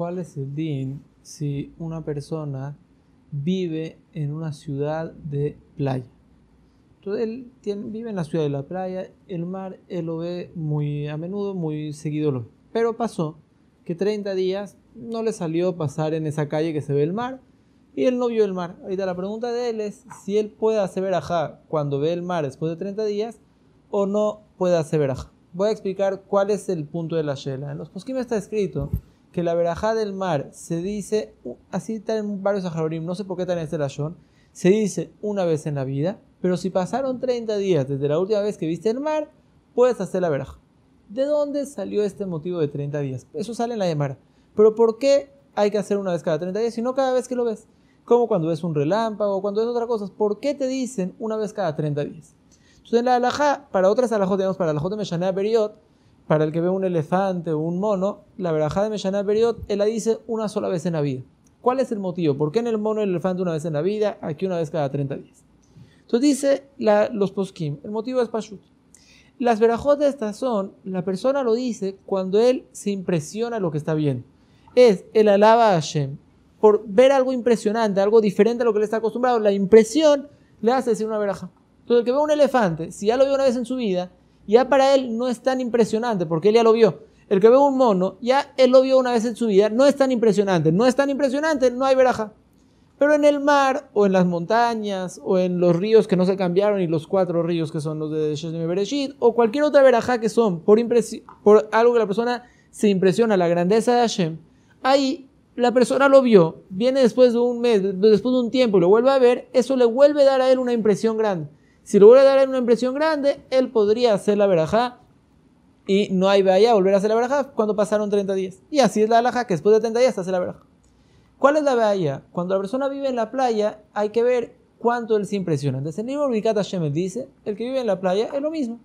cuál es el din si una persona vive en una ciudad de playa. Entonces él vive en la ciudad de la playa, el mar él lo ve muy a menudo, muy seguido lo Pero pasó que 30 días no le salió pasar en esa calle que se ve el mar y él no vio el mar. Ahorita la pregunta de él es si él puede hacer verajá cuando ve el mar después de 30 días o no puede hacer verajá. Voy a explicar cuál es el punto de la shela. En los me está escrito que la verajá del mar se dice, así está en varios ajarorim, no sé por qué está en este rayón, se dice una vez en la vida, pero si pasaron 30 días desde la última vez que viste el mar, puedes hacer la verajá. ¿De dónde salió este motivo de 30 días? Eso sale en la Gemara. Pero ¿por qué hay que hacer una vez cada 30 días, y no cada vez que lo ves? Como cuando ves un relámpago, cuando ves otra cosa? ¿Por qué te dicen una vez cada 30 días? Entonces en la alajá, para otras halajot, digamos para la halajot de Meshaneh, Beriot, para el que ve un elefante o un mono, la verajá de al Period, él la dice una sola vez en la vida. ¿Cuál es el motivo? ¿Por qué en el mono el elefante una vez en la vida, aquí una vez cada 30 días? Entonces dice la, los poskim, el motivo es Pashut. Las verajotas estas son, la persona lo dice cuando él se impresiona lo que está viendo. Es el alaba a Hashem por ver algo impresionante, algo diferente a lo que le está acostumbrado. La impresión le hace decir una veraja. Entonces el que ve un elefante, si ya lo vio una vez en su vida, ya para él no es tan impresionante porque él ya lo vio. El que ve un mono, ya él lo vio una vez en su vida, no es tan impresionante. No es tan impresionante, no hay veraja. Pero en el mar, o en las montañas, o en los ríos que no se cambiaron, y los cuatro ríos que son los de Sheshem Bereshit, o cualquier otra veraja que son por, por algo que la persona se impresiona, la grandeza de Hashem, ahí la persona lo vio, viene después de un mes, después de un tiempo y lo vuelve a ver, eso le vuelve a dar a él una impresión grande. Si lo a dar una impresión grande, él podría hacer la verajá y no hay vaya a volver a hacer la verajá cuando pasaron 30 días. Y así es la alhaja, que después de 30 días hace la verajá. ¿Cuál es la bahía? Cuando la persona vive en la playa, hay que ver cuánto él se impresiona. Entonces, el libro Ubicata Shemet dice, el que vive en la playa es lo mismo.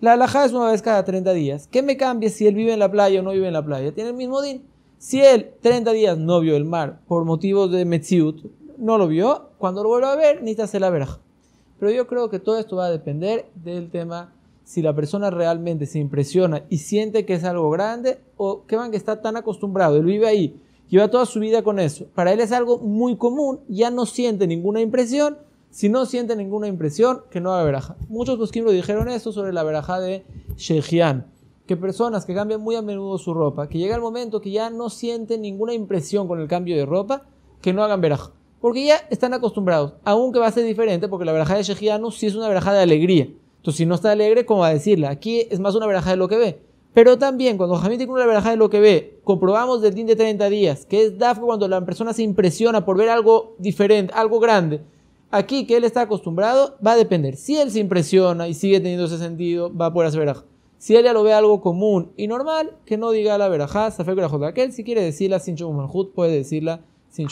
La alhaja es una vez cada 30 días. ¿Qué me cambia si él vive en la playa o no vive en la playa? Tiene el mismo din. Si él 30 días no vio el mar por motivos de Metziut, no lo vio, cuando lo vuelva a ver, necesita hacer la veraja. Pero yo creo que todo esto va a depender del tema, si la persona realmente se impresiona y siente que es algo grande o que van que está tan acostumbrado, él vive ahí, lleva toda su vida con eso. Para él es algo muy común, ya no siente ninguna impresión. Si no siente ninguna impresión, que no haga veraja. Muchos lo dijeron eso sobre la veraja de Shejian que personas que cambian muy a menudo su ropa, que llega el momento que ya no sienten ninguna impresión con el cambio de ropa, que no hagan veraja. Porque ya están acostumbrados, aunque va a ser diferente, porque la veraja de Shejianus sí es una veraja de alegría. Entonces, si no está alegre, ¿cómo va a decirla? Aquí es más una veraja de lo que ve. Pero también, cuando Jamín tiene una veraja de lo que ve, comprobamos del din de 30 días, que es Daf cuando la persona se impresiona por ver algo diferente, algo grande. Aquí, que él está acostumbrado, va a depender. Si él se impresiona y sigue teniendo ese sentido, va a poder hacer veraja. Si él ya lo ve algo común y normal, que no diga la veraja Safé la aquel. Si quiere decirla sin chubumalhut, puede decirla sin